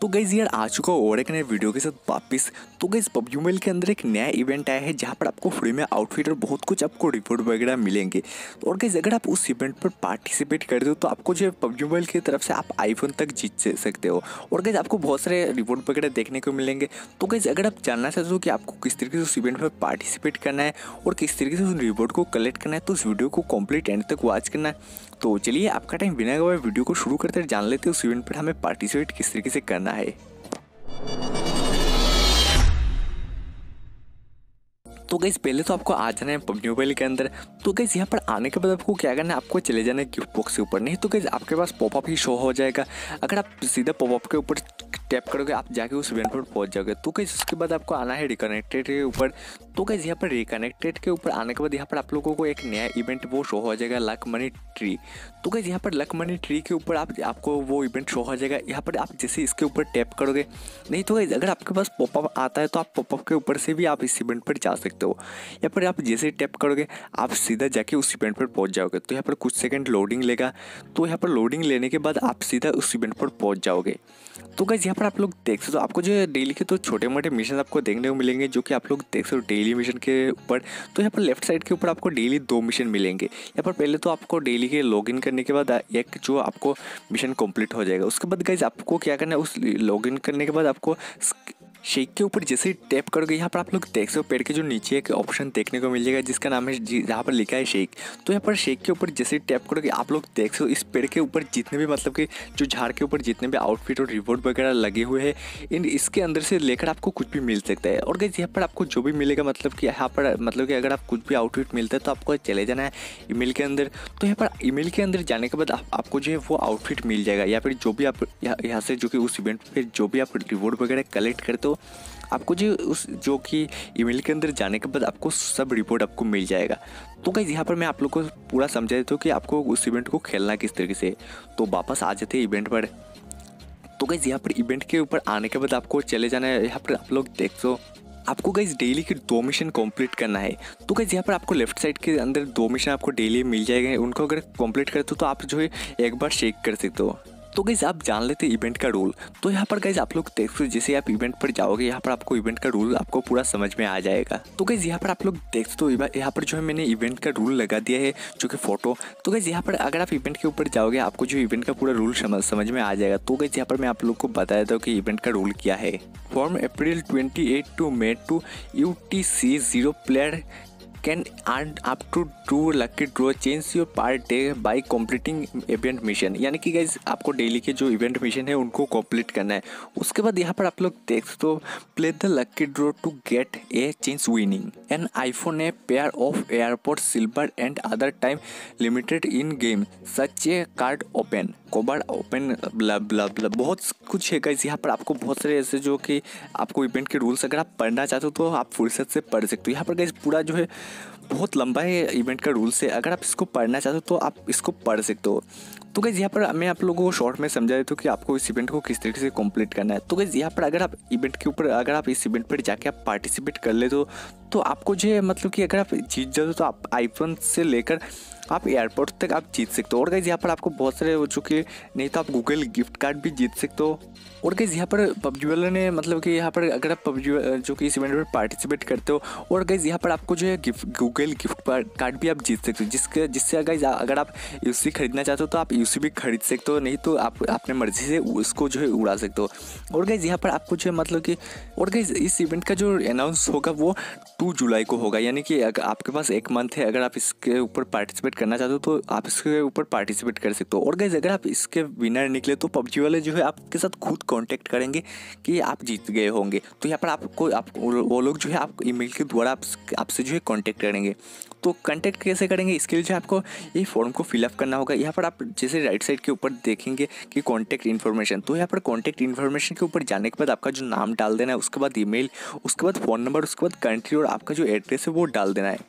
तो गईज़ यार आ चुका और एक नए वीडियो के साथ वापस तो गईज़ पबजी मोबाइल के अंदर एक नया इवेंट आया है जहाँ पर आपको फ्री में आउटफिट और बहुत कुछ आपको रिपोर्ट वगैरह मिलेंगे तो और गैस अगर आप उस इवेंट पर पार्टिसिपेट कर दो तो आपको जो है पबजी मोबाइल की तरफ से आप आईफोन तक जीत सकते हो और गैस आपको बहुत सारे रिपोर्ट वगैरह देखने को मिलेंगे तो गैस अगर आप जानना चाहते हो कि आपको किस तरीके से उस इवेंट पर पार्टिसिपेट करना है और किस तरीके से उस रिपोर्ट को कलेक्ट करना है तो उस वीडियो को कम्प्लीट एंड तक वॉच करना है तो चलिए आपका टाइम बिना गए वीडियो को शुरू करते जान लेते हैं उस इवेंट पर हमें पार्टिसिपेट किस तरीके से करना जाना तो गई पहले तो आपको आ जाना है पबजी मोबाइल के अंदर तो गई यहाँ पर आने के बाद आपको क्या करना है आपको चले जाना है गिफ्ट बॉक्स के ऊपर नहीं तो गई आपके पास पॉपअप ही शो हो जाएगा अगर आप सीधा पॉपअप के ऊपर टैप करोगे आप जाके उस इवेंट पर पहुंच जाओगे तो कहीं उसके बाद आपको आना है रिकनेक्टेड के ऊपर तो गाइज यहाँ पर रिकनेक्टेड के ऊपर आने के बाद यहाँ पर आप लोगों को एक नया इवेंट वो शो हो जाएगा लक मनी ट्री तो गाइज यहाँ पर लक मनी ट्री के ऊपर आप आपको वो इवेंट शो हो जाएगा यहाँ पर आप जैसे इसके ऊपर टैप करोगे नहीं तो गाइज अगर आपके पास पॉपअप आता है तो आप पॉपअप के ऊपर से भी आप इस इवेंट पर जा सकते हो यहाँ पर आप जैसे टैप करोगे आप सीधा जाके उस इवेंट पर पहुँच जाओगे तो यहाँ पर कुछ सेकेंड लोडिंग लेगा तो यहाँ पर लोडिंग लेने के बाद आप सीधा उस इवेंट पर पहुँच जाओगे तो गाइज यहाँ पर आप लोग देख सकते हो आपको जो डेली के तो छोटे मोटे मिशन आपको देखने को मिलेंगे जो कि आप लोग देख सकते हो डेली डेली मिशन के ऊपर तो यहाँ पर लेफ्ट साइड के ऊपर आपको डेली दो मिशन मिलेंगे यहाँ पर पहले तो आपको डेली के लॉगिन करने के बाद एक जो आपको मिशन कंप्लीट हो जाएगा उसके बाद गाइज आपको क्या करना है उस लॉगिन करने के बाद आपको शेक के ऊपर जैसे ही टैप करोगे यहाँ पर आप लोग देख सो पेड़ के जो नीचे एक ऑप्शन देखने को मिल जाएगा जिसका नाम है जहाँ पर लिखा है शेक तो यहाँ पर शेक के ऊपर जैसे ही टैप करोगे आप लोग देख सो इस पेड़ के ऊपर जितने भी मतलब कि जो झाड़ के ऊपर जितने भी आउटफिट और रिवॉर्ड वगैरह लगे हुए हैं इन इसके अंदर से लेकर आपको कुछ भी मिल सकता है और गैस यहाँ पर आपको जो भी मिलेगा मतलब कि यहाँ पर मतलब कि अगर आप कुछ भी आउटफिट मिलता है तो आपको चले जाना है ई के अंदर तो यहाँ पर ई के अंदर जाने के बाद आपको जो है वो आउटफिट मिल जाएगा या फिर जो भी आप यहाँ से जो कि उस इवेंट पर जो भी आप रिवॉर्ड वगैरह कलेक्ट करते हो तो आपको जो उस जो कि ईमेल के अंदर जाने के बाद आपको सब रिपोर्ट आपको मिल जाएगा तो कहीं यहाँ पर मैं आप लोग को पूरा समझा देता हूँ कि आपको उस इवेंट को खेलना किस तरीके से तो वापस आ जाते इवेंट पर तो गई यहाँ पर इवेंट के ऊपर आने के बाद आपको चले जाना है यहाँ पर आप लोग देख सो आपको गई डेली के दो मिशन कंप्लीट करना है तो गई यहाँ पर आपको लेफ्ट साइड के अंदर दो मिशन आपको डेली मिल जाएंगे उनको अगर कंप्लीट करते हो तो आप जो है एक बार चेक कर सकते हो तो गाइज आप जान लेते हैं इवेंट का रूल तो यहाँ पर गाइज आप लोग देख सकते जैसे आप इवेंट पर जाओगे यहाँ पर आपको इवेंट का रूल आपको पूरा समझ में आ जाएगा तो गाइज यहाँ पर आप लोग देख सकते हो यहाँ पर जो है मैंने इवेंट का रूल लगा दिया है जो कि फोटो तो गाइज यहाँ पर अगर आप इवेंट के ऊपर जाओगे आपको जो इवेंट का पूरा रूल समझ में आ जाएगा तो गाइज यहाँ पर मैं आप लोग को बता देता हूँ कि इवेंट का रूल क्या है from April twenty two May two U T C zero player can earn up to two lucky draw change your per day by completing event mission यानी कि गाइज आपको डेली के जो इवेंट मिशन है उनको complete करना है उसके बाद यहाँ पर आप लोग देख तो play the lucky draw to get a change winning an iPhone a pair of airport silver and other time limited in game such a card open कोबाड ओपन ब्लब ब्लब ब्लब बहुत कुछ है कैसे यहाँ पर आपको बहुत सारे ऐसे जो कि आपको इवेंट के रूल्स अगर आप पढ़ना चाहते हो तो आप फुर्सत से पढ़ सकते हो यहाँ पर कैसे पूरा जो है बहुत लंबा है इवेंट का रूल्स है अगर आप इसको पढ़ना चाहते हो तो आप इसको पढ़ सकते हो तो गैज़ यहाँ पर मैं आप लोगों को शॉर्ट में समझा देता हूँ कि आपको इस इवेंट को किस तरीके से कंप्लीट करना है तो गैज़ यहाँ पर अगर आप इवेंट के ऊपर अगर आप इस इवेंट पर जाके आप पार्टिसिपेट कर ले तो तो आपको जो है मतलब कि अगर आप जीत जाते तो आप आईफोन से लेकर आप एयरपोर्ट तक आप जीत सकते हो और गाइज यहाँ पर आपको बहुत सारे हो चुके नहीं तो आप गूगल गिफ्ट कार्ड भी जीत सकते हो और गाइज यहाँ पर पबजी वाले ने मतलब कि यहाँ पर अगर आप पबजी जो कि इस इवेंट में पार्टिसिपेट करते हो और गाइज यहाँ पर आपको जो है गिफ्ट गूगल गिफ्ट कार्ड भी आप जीत सकते हो जिसके जिससे अगर अगर आप यू खरीदना चाहते हो तो आप यू भी खरीद सकते हो नहीं तो आप अपने मर्जी से उसको जो है उड़ा सकते हो और गाइज यहाँ पर आपको जो है मतलब कि और गाइज इस इवेंट का जो अनाउंस होगा वो टू जुलाई को होगा यानी कि अगर आपके पास एक मंथ है अगर आप इसके ऊपर पार्टिसिपेट करना चाहते हो तो आप इसके ऊपर पार्टिसिपेट कर सकते हो और गैस अगर आप इसके विनर निकले तो पबजी वाले जो है आपके साथ खुद कॉन्टैक्ट करेंगे कि आप जीत गए होंगे तो यहाँ पर आपको आप वो लोग जो है आप मेल के द्वारा आपसे जो है कॉन्टैक्ट करेंगे तो कॉन्टैक्ट कैसे करेंगे इसके लिए जो आपको ये फॉर्म को फिलअप करना होगा यहाँ पर आप जैसे राइट साइड के ऊपर देखेंगे कि कॉन्टैक्ट इन्फॉर्मेशन तो यहाँ पर कॉन्टैक्ट इन्फॉर्मेशन के ऊपर जाने के बाद आपका जो नाम डाल देना है उसके बाद ईमेल उसके बाद फ़ोन नंबर उसके बाद कंट्री और आपका जो एड्रेस है वो डाल देना है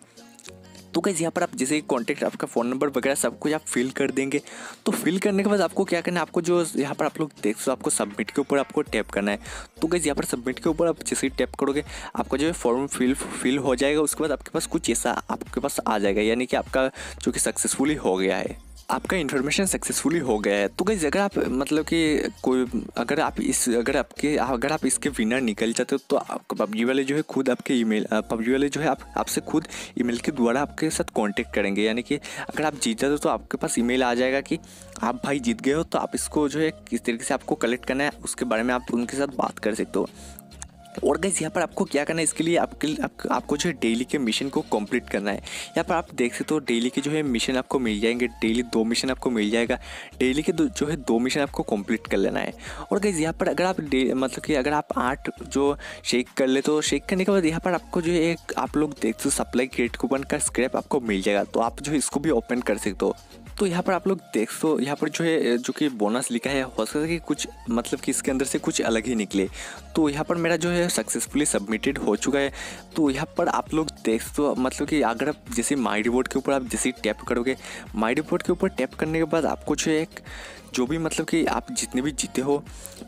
तो कैसे यहाँ पर आप जैसे कॉन्टैक्ट आपका फ़ोन नंबर वगैरह सब कुछ आप फिल कर देंगे तो फिल करने के बाद आपको क्या करना है आपको जो यहाँ पर आप लोग देख सो आपको सबमिट के ऊपर आपको टैप करना है तो कैसे यहाँ पर सबमिट के ऊपर आप जैसे ही टैप करोगे आपका जो है फॉर्म फिल फिल हो जाएगा उसके बाद आपके पास कुछ ऐसा आपके पास आ जाएगा यानी कि आपका जो कि सक्सेसफुली हो गया है आपका इन्फॉर्मेशन सक्सेसफुली हो गया है तो गई अगर आप मतलब कि कोई अगर आप इस अगर आपके अगर आप इसके विनर निकल जाते हो तो आप पबजी वाले जो है खुद आपके ईमेल पबजी वाले जो है आप आपसे खुद ईमेल के द्वारा आपके साथ कांटेक्ट करेंगे यानी कि अगर आप जीत जाते हो तो आपके पास ई आ जाएगा कि आप भाई जीत गए हो तो आप इसको जो है किस तरीके से आपको कलेक्ट करना है उसके बारे में आप उनके साथ बात कर सकते हो और गई यहाँ पर आपको क्या करना है इसके लिए आपके आप, आपको जो है डेली के मिशन को कंप्लीट करना है यहाँ पर आप देख सकते हो डेली के जो है मिशन आपको मिल जाएंगे डेली दो मिशन आपको मिल जाएगा डेली के जो है दो मिशन आपको कंप्लीट कर लेना है और गई यहाँ पर अगर आप मतलब कि अगर आप आठ जो शेक कर ले तो शेक करने के बाद यहाँ पर आपको जो है एक आप लोग देख सकते हो सप्लाई क्रेट कूपन का स्क्रैप आपको मिल जाएगा तो आप जो है इसको भी ओपन कर सकते हो तो यहाँ पर आप लोग देख सो यहाँ पर जो है जो कि बोनस लिखा है हो सकता है कि कुछ मतलब कि इसके अंदर से कुछ अलग ही निकले तो यहाँ पर मेरा जो है सक्सेसफुली सबमिटेड हो चुका है तो यहाँ पर आप लोग देख सो मतलब कि अगर आप जैसे माई रिपोर्ट के ऊपर आप जैसे टैप करोगे माई रिपोर्ट के ऊपर टैप करने के बाद आपको जो है एक जो भी मतलब कि आप जितने भी जीते हो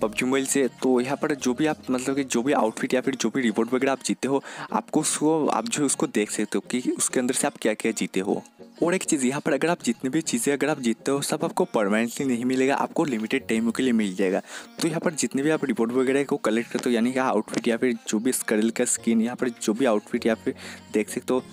पबजी मोबाइल से तो यहाँ पर जो भी आप मतलब कि जो भी आउटफिट या फिर जो भी रिपोर्ट वगैरह आप जीते हो आपको उसको आप जो है उसको देख सकते हो कि उसके अंदर से आप क्या क्या जीते हो और एक चीज़ यहाँ पर अगर आप जितनी भी चीज़ें अगर आप जीतते हो सब आपको परमानेंटली नहीं मिलेगा आपको लिमिटेड टाइम के लिए मिल जाएगा तो यहाँ पर जितने भी आप रिपोर्ट वगैरह को कलेक्ट करते हो यानी कि आउटफिट या फिर जो भी स्करल का स्किन यहाँ पर जो भी आउटफिट या फिर देख सकते हो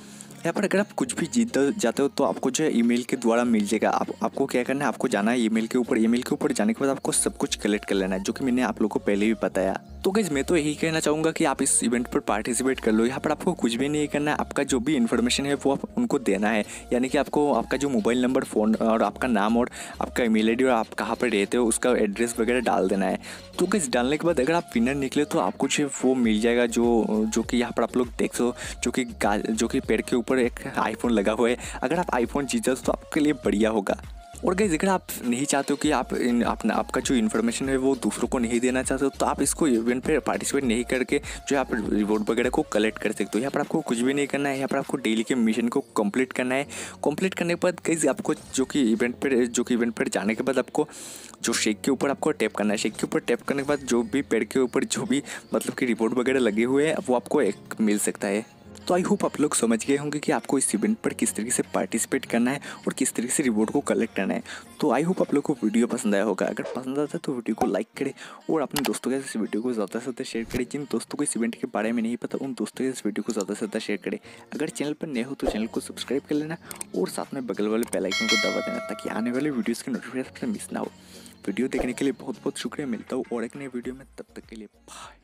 यहाँ पर अगर आप कुछ भी जीत जाते हो तो आपको जो है ई के द्वारा मिल जाएगा आप आपको क्या करना है आपको जाना है ई के ऊपर ई के ऊपर जाने के बाद आपको सब कुछ कलेक्ट कर लेना है जो कि मैंने आप लोग को पहले भी बताया तो गैज़ मैं तो यही कहना चाहूँगा कि आप इस इवेंट पर पार्टिसिपेट कर लो यहाँ पर आपको कुछ भी नहीं करना है आपका जो भी इन्फॉर्मेशन है वो आप उनको देना है यानी कि आपको आपका जो मोबाइल नंबर फ़ोन और आपका नाम और आपका ईमेल आई और आप कहाँ पर रहते हो उसका एड्रेस वगैरह डाल देना है तो गैस डालने के बाद अगर आप विनर निकले तो आपको कुछ वो मिल जाएगा जो जो कि यहाँ पर आप लोग देख सो जो कि जो कि पेड़ के ऊपर एक आईफोन लगा हुआ है अगर आप आईफोन जीत जाओ तो आपके लिए बढ़िया होगा और गई अगर आप नहीं चाहते हो कि आप इन अपना आपका जो इन्फॉर्मेशन है वो दूसरों को नहीं देना चाहते हो तो आप इसको इवेंट पर पार्टिसिपेट नहीं करके जो आप रिवॉर्ड वगैरह को कलेक्ट कर सकते हो यहाँ पर आपको कुछ भी नहीं करना है यहाँ पर आपको डेली के मिशन को कंप्लीट करना है कंप्लीट करने के बाद कई आपको जो कि इवेंट पर जो कि इवेंट पर जाने के बाद आपको जो शेक के ऊपर आपको टैप करना है शेक के ऊपर टैप करने के बाद जो भी पेड़ के ऊपर जो भी मतलब कि रिपोर्ट वगैरह लगे हुए हैं वो आपको एक मिल सकता है तो आई होप आप लोग समझ गए होंगे कि आपको इस इवेंट पर किस तरीके से पार्टिसिपेट करना है और किस तरीके से रिवॉर्ड को कलेक्ट करना है तो आई होप आप लोग को वीडियो पसंद आया होगा अगर पसंद आता है तो वीडियो को लाइक करें और अपने दोस्तों के साथ इस वीडियो को ज़्यादा से ज़्यादा शेयर करें जिन दोस्तों को इस इवेंट के बारे में नहीं पता उन दोस्तों के इस वीडियो को ज़्यादा से ज़्यादा शेयर करें अगर चैनल पर नए हो तो चैनल को सब्सक्राइब कर लेना और साथ में बगल वाले बेलाइकन को दबा देना ताकि आने वाले वीडियोज़ के नोटिफिकेशन मिस ना हो वीडियो देखने के लिए बहुत बहुत शुक्रिया मिलता हूँ और एक नए वीडियो में तब तक के लिए बाय